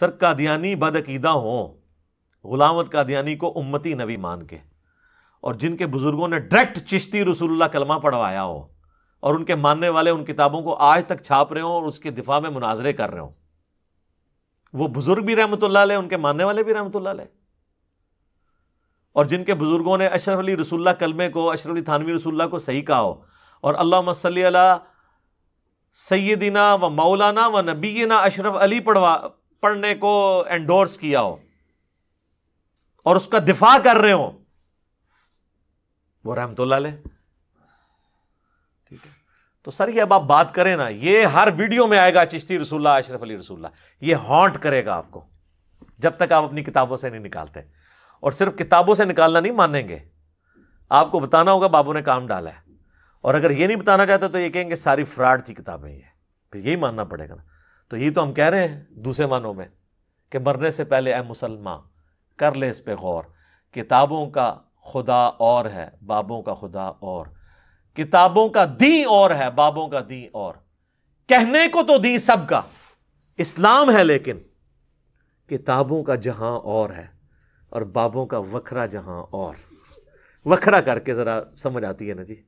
sir Qadiani बदअकीदा हों गुलामत कादियानी को उम्मती नबी मान के और जिनके बुज़ुर्गों ने डायरेक्ट चिश्ती रसूलुल्लाह कलमा पढ़वाया हो और उनके मानने वाले उन किताबों को आज तक छाप रहे हों और उसके दिफा में मुनाजरे कर रहे हों वो बुज़ुर्ग भी रहमत ले उनके मानने वाले भी रहमत ले और जिनके बुज़ुर्गों ने अशरफ अली रसुल्ला कलमे को अशरफ अली थानवी रसुल्ला को सही कहा हो और अल्लाह मसल सैदिना व मौलाना व नबीना अशरफ अली पढ़वा पढ़ने को एंडोर्स किया हो और उसका दिफा कर रहे हो वो रहमतुल्ला ले ठीक है तो सर ये अब आप बात करें ना ये हर वीडियो में आएगा चिश्ती रसूल्ला अशरफ अली रसूल्ला ये हॉन्ट करेगा आपको जब तक आप अपनी किताबों से नहीं निकालते और सिर्फ किताबों से निकालना नहीं मानेंगे आपको बताना होगा बाबू ने काम डाला है और अगर ये नहीं बताना चाहते तो ये कहेंगे सारी फ्रॉड थी किताबें ये फिर यही मानना पड़ेगा ना तो ये तो हम कह रहे हैं दूसरे मानों में कि मरने से पहले ए मुसलमान कर ले इस पर गौर किताबों का खुदा और है बाबों का खुदा और किताबों का दी और है बाबों का दी और कहने को तो दी सबका इस्लाम है लेकिन किताबों का जहां और है और बाबों का वखरा जहां और वखरा करके ज़रा समझ आती है ना जी